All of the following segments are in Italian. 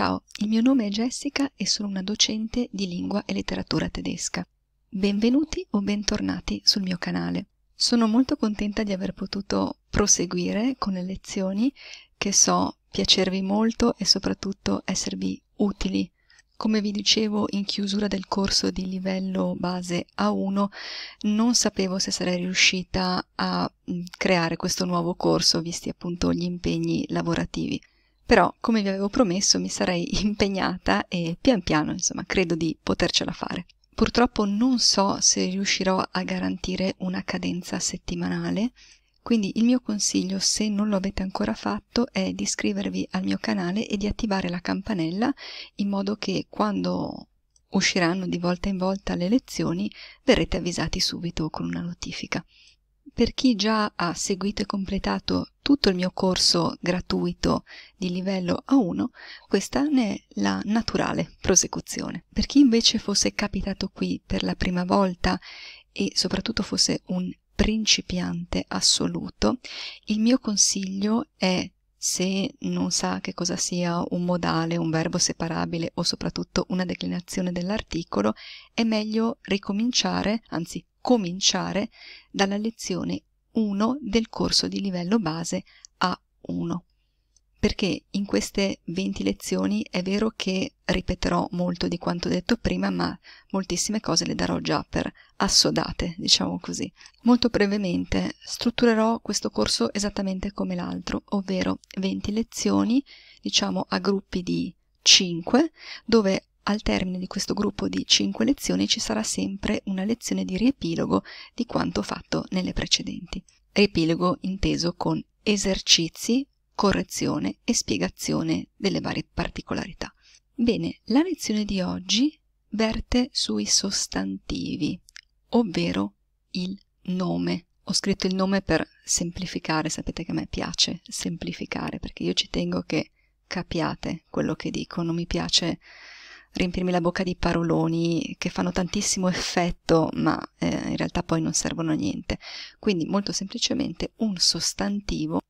Ciao, il mio nome è Jessica e sono una docente di lingua e letteratura tedesca. Benvenuti o bentornati sul mio canale. Sono molto contenta di aver potuto proseguire con le lezioni che so piacervi molto e soprattutto esservi utili. Come vi dicevo in chiusura del corso di livello base A1, non sapevo se sarei riuscita a mm, creare questo nuovo corso, visti appunto gli impegni lavorativi però come vi avevo promesso mi sarei impegnata e pian piano insomma credo di potercela fare. Purtroppo non so se riuscirò a garantire una cadenza settimanale, quindi il mio consiglio, se non lo avete ancora fatto, è di iscrivervi al mio canale e di attivare la campanella in modo che quando usciranno di volta in volta le lezioni verrete avvisati subito con una notifica per chi già ha seguito e completato tutto il mio corso gratuito di livello A1, questa ne è la naturale prosecuzione. Per chi invece fosse capitato qui per la prima volta e soprattutto fosse un principiante assoluto, il mio consiglio è se non sa che cosa sia un modale, un verbo separabile o soprattutto una declinazione dell'articolo, è meglio ricominciare, anzi cominciare, dalla lezione 1 del corso di livello base A1 perché in queste 20 lezioni è vero che ripeterò molto di quanto detto prima, ma moltissime cose le darò già per assodate, diciamo così. Molto brevemente strutturerò questo corso esattamente come l'altro, ovvero 20 lezioni, diciamo a gruppi di 5, dove al termine di questo gruppo di 5 lezioni ci sarà sempre una lezione di riepilogo di quanto fatto nelle precedenti. Riepilogo inteso con esercizi correzione e spiegazione delle varie particolarità. Bene, la lezione di oggi verte sui sostantivi, ovvero il nome. Ho scritto il nome per semplificare, sapete che a me piace semplificare, perché io ci tengo che capiate quello che dico, non mi piace riempirmi la bocca di paroloni che fanno tantissimo effetto, ma eh, in realtà poi non servono a niente. Quindi molto semplicemente un sostantivo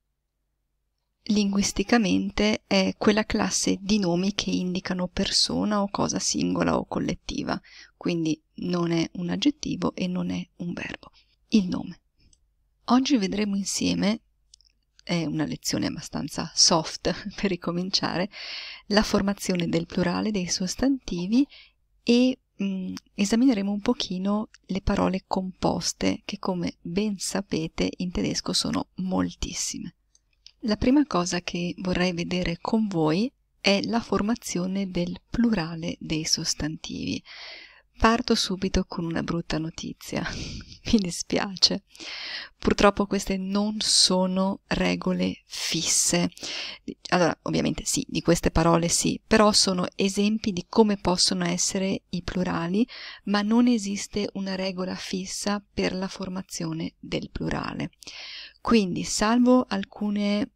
linguisticamente è quella classe di nomi che indicano persona o cosa singola o collettiva, quindi non è un aggettivo e non è un verbo. Il nome. Oggi vedremo insieme, è una lezione abbastanza soft per ricominciare, la formazione del plurale dei sostantivi e mh, mm, esamineremo un pochino le parole composte che come ben sapete in tedesco sono moltissime. La prima cosa che vorrei vedere con voi è la formazione del plurale dei sostantivi. Parto subito con una brutta notizia, mi dispiace. Purtroppo queste non sono regole fisse. Allora, ovviamente sì, di queste parole sì, però sono esempi di come possono essere i plurali, ma non esiste una regola fissa per la formazione del plurale. Quindi, salvo alcune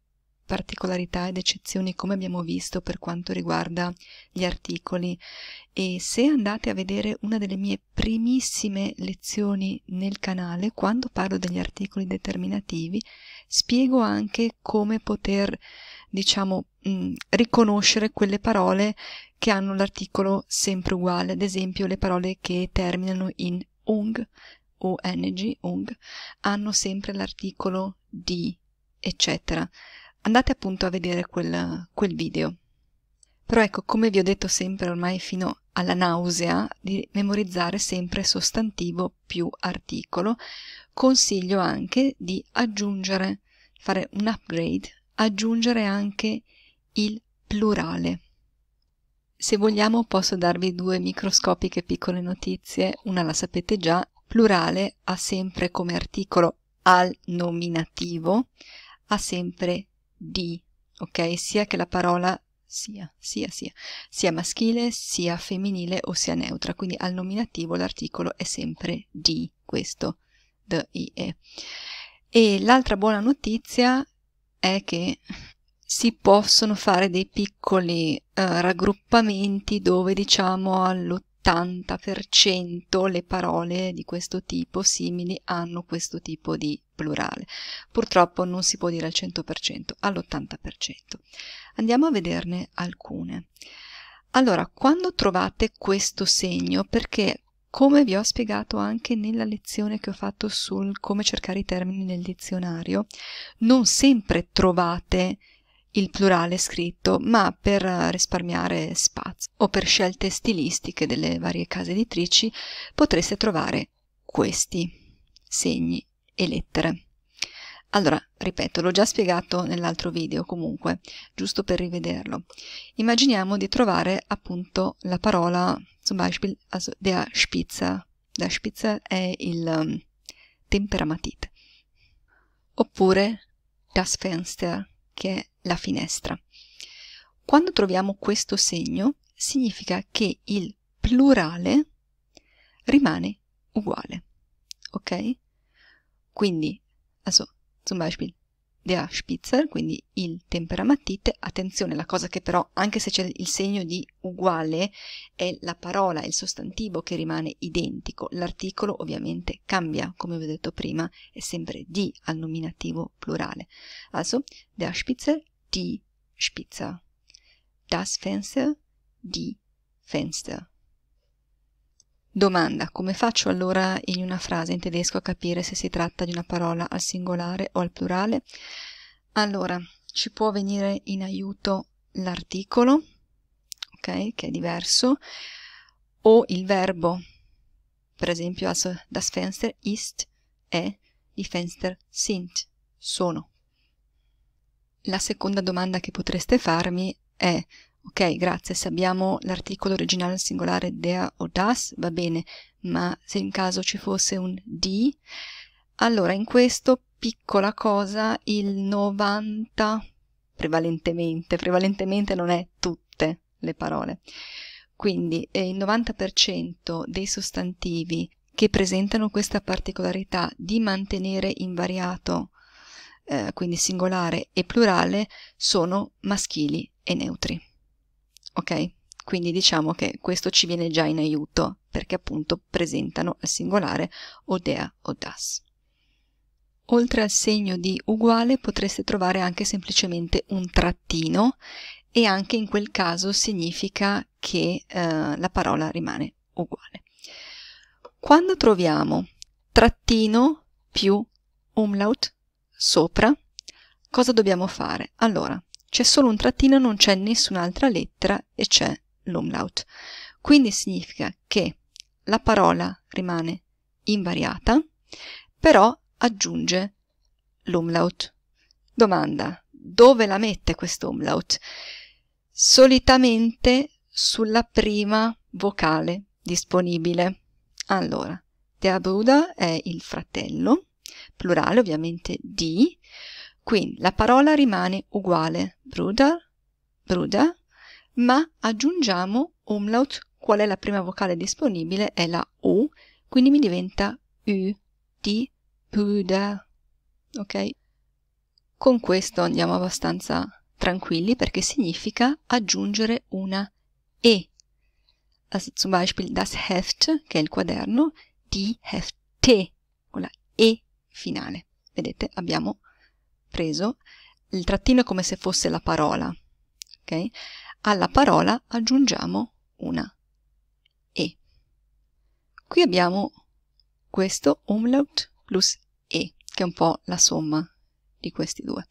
particolarità ed eccezioni come abbiamo visto per quanto riguarda gli articoli e se andate a vedere una delle mie primissime lezioni nel canale quando parlo degli articoli determinativi spiego anche come poter diciamo mh, mm, riconoscere quelle parole che hanno l'articolo sempre uguale ad esempio le parole che terminano in ung ONG, ONG, hanno sempre l'articolo di, eccetera. Andate appunto a vedere quel, quel video. Però ecco, come vi ho detto sempre ormai fino alla nausea, di memorizzare sempre sostantivo più articolo, consiglio anche di aggiungere, fare un upgrade, aggiungere anche il plurale. Se vogliamo posso darvi due microscopiche piccole notizie, una la sapete già plurale ha sempre come articolo al nominativo, ha sempre di, ok? Sia che la parola sia, sia, sia, sia maschile, sia femminile o sia neutra, quindi al nominativo l'articolo è sempre di questo, the i, E E l'altra buona notizia è che si possono fare dei piccoli uh, raggruppamenti dove diciamo all'ottavo l'80% le parole di questo tipo simili hanno questo tipo di plurale. Purtroppo non si può dire al 100%, all'80%. Andiamo a vederne alcune. Allora, quando trovate questo segno, perché come vi ho spiegato anche nella lezione che ho fatto sul come cercare i termini nel dizionario, non sempre trovate il plurale scritto, ma per eh, risparmiare spazio o per scelte stilistiche delle varie case editrici potreste trovare questi segni e lettere. Allora, ripeto, l'ho già spiegato nell'altro video comunque, giusto per rivederlo. Immaginiamo di trovare appunto la parola zum Beispiel also der Spitzer. Der Spitzer è il um, mm, temperamatit. Oppure das Fenster, che è la finestra. Quando troviamo questo segno, significa che il plurale rimane uguale. Ok? Quindi, also, zum Beispiel, der Spitzer, quindi il temperamatite, attenzione, la cosa che però, anche se c'è il segno di uguale, è la parola, il sostantivo che rimane identico. L'articolo ovviamente cambia, come vi ho detto prima, è sempre di al nominativo plurale. Adesso, der Spitzer die Spitze, das Fenster, die Fenster. Domanda: come faccio allora in una frase in tedesco a capire se si tratta di una parola al singolare o al plurale? Allora, ci può venire in aiuto l'articolo, ok, che è diverso, o il verbo. Per esempio, das Fenster ist, è, die Fenster sind, sono. La seconda domanda che potreste farmi è ok, grazie, se abbiamo l'articolo originale singolare dea o das va bene, ma se in caso ci fosse un di, allora in questo piccola cosa il 90 prevalentemente, prevalentemente non è tutte le parole. Quindi eh, il 90% dei sostantivi che presentano questa particolarità di mantenere invariato eh, quindi singolare e plurale, sono maschili e neutri. Ok? Quindi diciamo che questo ci viene già in aiuto perché appunto presentano al singolare o dea o das. Oltre al segno di uguale potreste trovare anche semplicemente un trattino e anche in quel caso significa che eh, la parola rimane uguale. Quando troviamo trattino più umlaut sopra cosa dobbiamo fare? Allora, c'è solo un trattino, non c'è nessun'altra lettera e c'è l'umlaut. Quindi significa che la parola rimane invariata, però aggiunge l'umlaut. Domanda, dove la mette questo umlaut? Solitamente sulla prima vocale disponibile. Allora, Teabuda è il fratello, plurale ovviamente di, quindi la parola rimane uguale, bruder, bruder, ma aggiungiamo umlaut, qual è la prima vocale disponibile? È la U, quindi mi diventa U di Bruder, Ok? Con questo andiamo abbastanza tranquilli perché significa aggiungere una E. Also zum Beispiel das Heft, che è il quaderno, di Hefte, con la E finale. Vedete, abbiamo preso il trattino come se fosse la parola. Okay? Alla parola aggiungiamo una E. Qui abbiamo questo umlaut plus E, che è un po' la somma di questi due.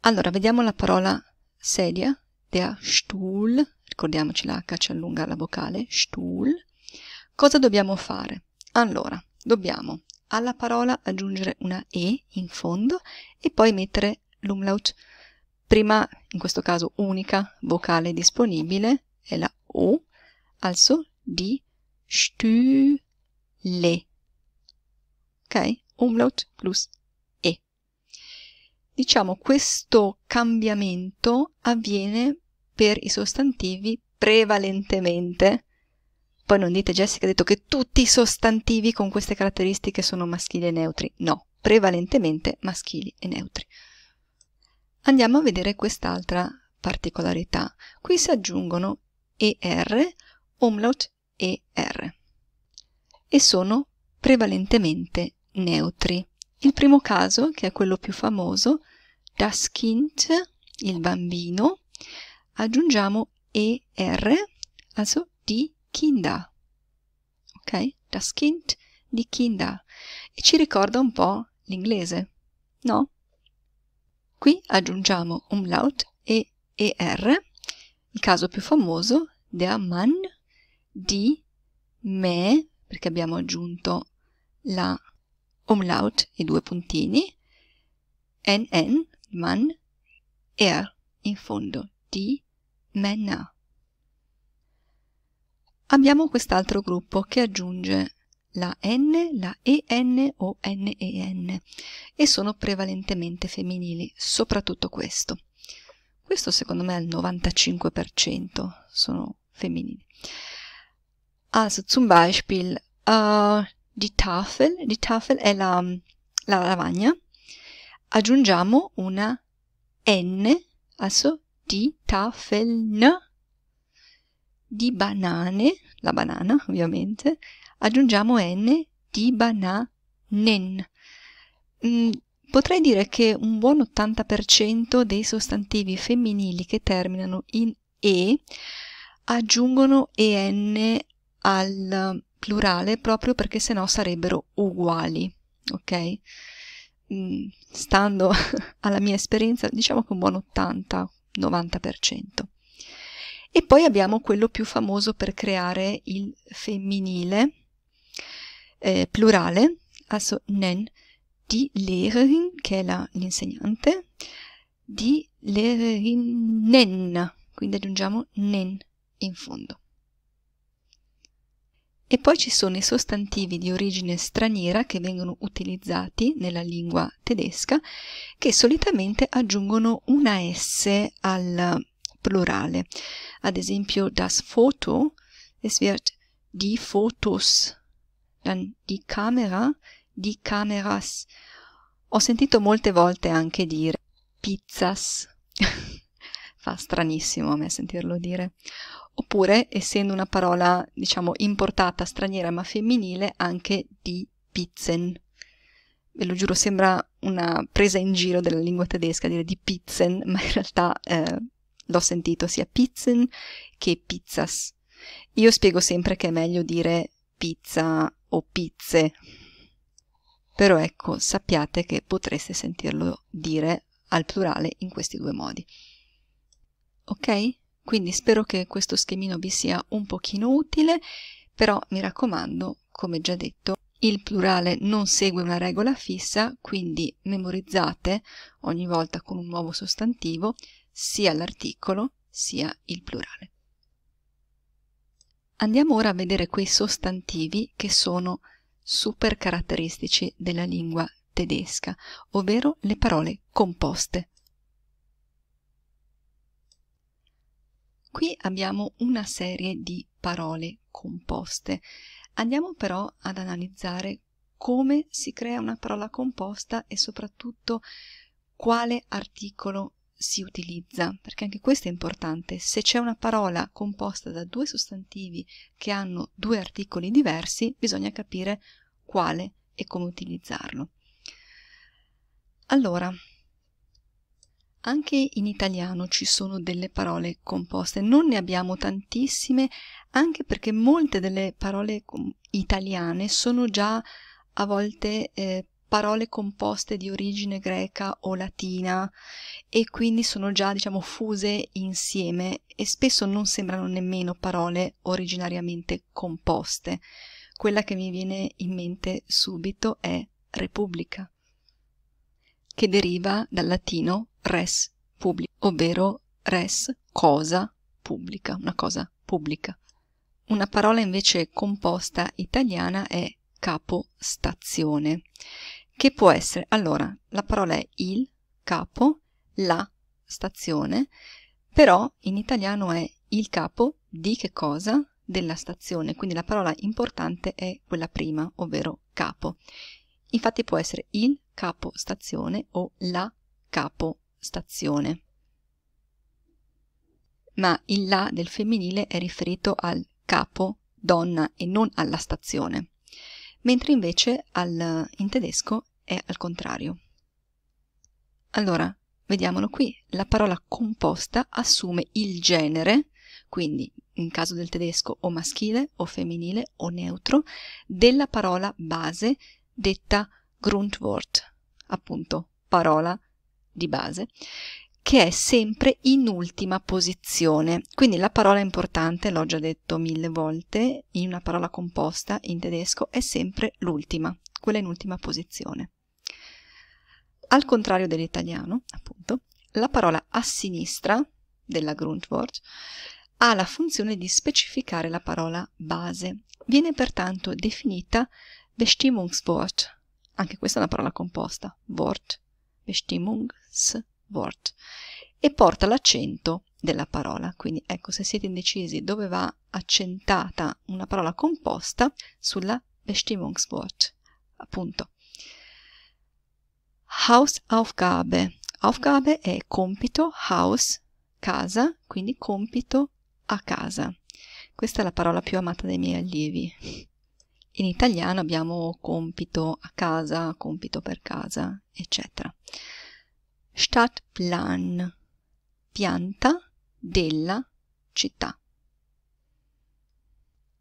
Allora, vediamo la parola sedia, der Stuhl, ricordiamoci la H ci allunga la vocale, Stuhl. Cosa dobbiamo fare? Allora, dobbiamo alla parola aggiungere una E in fondo e poi mettere l'umlaut. Prima, in questo caso, unica vocale disponibile è la O, also di stühle. Ok? Umlaut plus E. Diciamo questo cambiamento avviene per i sostantivi prevalentemente poi non dite Jessica ha detto che tutti i sostantivi con queste caratteristiche sono maschili e neutri. No, prevalentemente maschili e neutri. Andiamo a vedere quest'altra particolarità. Qui si aggiungono ER, umlaut e R e sono prevalentemente neutri. Il primo caso, che è quello più famoso, das Kind, il bambino, aggiungiamo ER, also die Kinder. Ok? Das Kind di Kinder. E ci ricorda un po' l'inglese, no? Qui aggiungiamo umlaut e er, il caso più famoso, der Mann, di, me, perché abbiamo aggiunto la umlaut e due puntini, nn, man, er, in fondo, di, menna. Abbiamo quest'altro gruppo che aggiunge la N, la EN o NEN e sono prevalentemente femminili, soprattutto questo. Questo secondo me è il 95% sono femminili. Also ah, zum Beispiel uh, ah, di Tafel, die Tafel è la, la lavagna, aggiungiamo una N, also die Tafeln di banane, la banana ovviamente, aggiungiamo n di bananen. Mm, potrei dire che un buon 80% dei sostantivi femminili che terminano in e aggiungono en al plurale proprio perché sennò sarebbero uguali, ok? Mm, stando alla mia esperienza, diciamo che un buon 80-90%. E poi abbiamo quello più famoso per creare il femminile eh, plurale, also nen, di Lehrerin, che è l'insegnante, di Lehrerinnen, quindi aggiungiamo nen in fondo. E poi ci sono i sostantivi di origine straniera che vengono utilizzati nella lingua tedesca, che solitamente aggiungono una S al plurale. Ad esempio das Foto, es wird die Fotos, dann die Kamera, die Kameras. Ho sentito molte volte anche dire pizzas. Fa stranissimo a me sentirlo dire. Oppure, essendo una parola, diciamo, importata straniera ma femminile, anche di pizzen. Ve lo giuro, sembra una presa in giro della lingua tedesca dire di pizzen, ma in realtà eh, L'ho sentito sia pizzen che pizzas. Io spiego sempre che è meglio dire pizza o pizze. Però ecco, sappiate che potreste sentirlo dire al plurale in questi due modi. Ok? Quindi spero che questo schemino vi sia un pochino utile, però mi raccomando, come già detto, il plurale non segue una regola fissa, quindi memorizzate ogni volta con un nuovo sostantivo sia l'articolo sia il plurale. Andiamo ora a vedere quei sostantivi che sono super caratteristici della lingua tedesca, ovvero le parole composte. Qui abbiamo una serie di parole composte. Andiamo però ad analizzare come si crea una parola composta e soprattutto quale articolo si utilizza, perché anche questo è importante, se c'è una parola composta da due sostantivi che hanno due articoli diversi, bisogna capire quale e come utilizzarlo. Allora, anche in italiano ci sono delle parole composte, non ne abbiamo tantissime, anche perché molte delle parole italiane sono già a volte eh, parole composte di origine greca o latina e quindi sono già diciamo fuse insieme e spesso non sembrano nemmeno parole originariamente composte. Quella che mi viene in mente subito è repubblica, che deriva dal latino res publica, ovvero res cosa pubblica, una cosa pubblica. Una parola invece composta italiana è capostazione che può essere, allora, la parola è il capo, la stazione, però in italiano è il capo di che cosa? Della stazione, quindi la parola importante è quella prima, ovvero capo. Infatti può essere il capo stazione o la capo stazione. Ma il la del femminile è riferito al capo donna e non alla stazione mentre invece al, in tedesco è al contrario. Allora, vediamolo qui, la parola composta assume il genere, quindi in caso del tedesco o maschile o femminile o neutro, della parola base detta Grundwort, appunto parola di base, che è sempre in ultima posizione. Quindi la parola importante, l'ho già detto mille volte, in una parola composta in tedesco è sempre l'ultima, quella in ultima posizione. Al contrario dell'italiano, appunto, la parola a sinistra della Grundwort ha la funzione di specificare la parola base. Viene pertanto definita Bestimmungswort. Anche questa è una parola composta, Wort, Bestimmungswort Wort e porta l'accento della parola. Quindi ecco, se siete indecisi dove va accentata una parola composta, sulla Bestimmungswort. Appunto. Hausaufgabe. Aufgabe è compito, house, casa, quindi compito a casa. Questa è la parola più amata dai miei allievi. In italiano abbiamo compito a casa, compito per casa, eccetera. Stadtplan, pianta della città.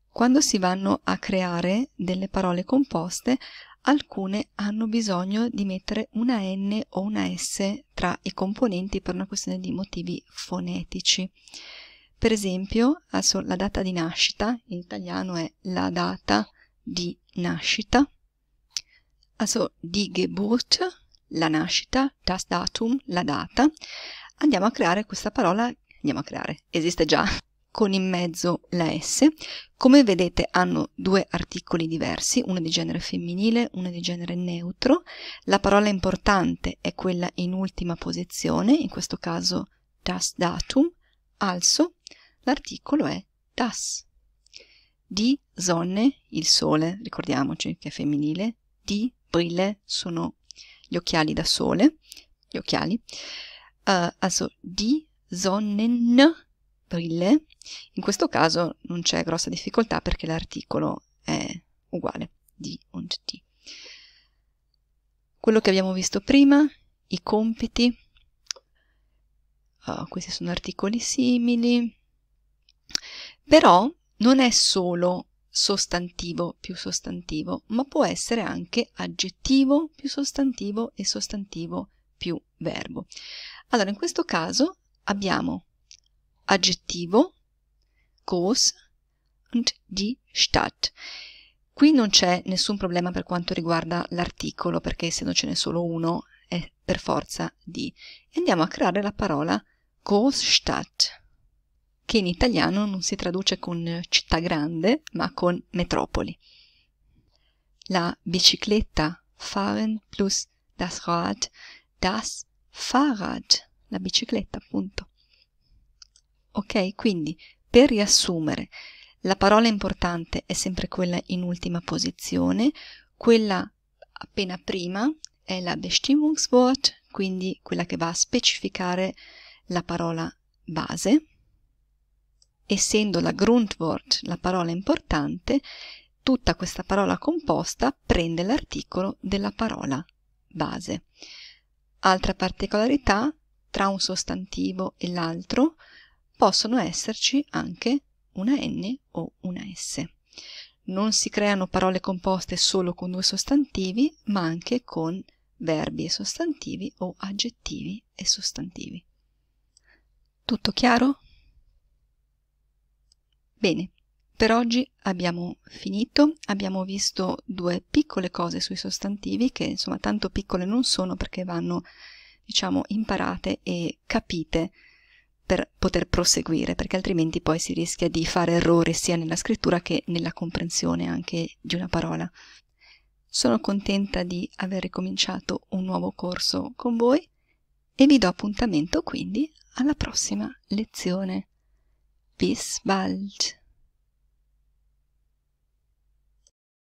Quando si vanno a creare delle parole composte, alcune hanno bisogno di mettere una N o una S tra i componenti per una questione di motivi fonetici. Per esempio, la data di nascita, in italiano è la data di nascita, also die Geburt la nascita, task datum, la data, andiamo a creare questa parola, andiamo a creare, esiste già, con in mezzo la S. Come vedete hanno due articoli diversi, uno di genere femminile, uno di genere neutro. La parola importante è quella in ultima posizione, in questo caso das datum, also l'articolo è das. Di sonne, il sole, ricordiamoci che è femminile, di brille sono gli occhiali da sole, gli occhiali, uh, eh, also die Sonnenbrille. In questo caso non c'è grossa difficoltà perché l'articolo è uguale, di und di. Quello che abbiamo visto prima, i compiti, uh, questi sono articoli simili, però non è solo sostantivo più sostantivo, ma può essere anche aggettivo più sostantivo e sostantivo più verbo. Allora, in questo caso abbiamo aggettivo, groß und die Stadt. Qui non c'è nessun problema per quanto riguarda l'articolo, perché essendocene solo uno è per forza di. Andiamo a creare la parola Großstadt che in italiano non si traduce con città grande, ma con metropoli. La bicicletta fahren plus das Rad, das Fahrrad, la bicicletta appunto. Ok, quindi per riassumere, la parola importante è sempre quella in ultima posizione, quella appena prima è la Bestimmungswort, quindi quella che va a specificare la parola base, essendo la grundwort la parola importante tutta questa parola composta prende l'articolo della parola base altra particolarità tra un sostantivo e l'altro possono esserci anche una n o una s non si creano parole composte solo con due sostantivi, ma anche con verbi e sostantivi o aggettivi e sostantivi. Tutto chiaro? Bene, per oggi abbiamo finito, abbiamo visto due piccole cose sui sostantivi che insomma tanto piccole non sono perché vanno diciamo imparate e capite per poter proseguire perché altrimenti poi si rischia di fare errori sia nella scrittura che nella comprensione anche di una parola. Sono contenta di aver ricominciato un nuovo corso con voi e vi do appuntamento quindi alla prossima lezione. Bis bald!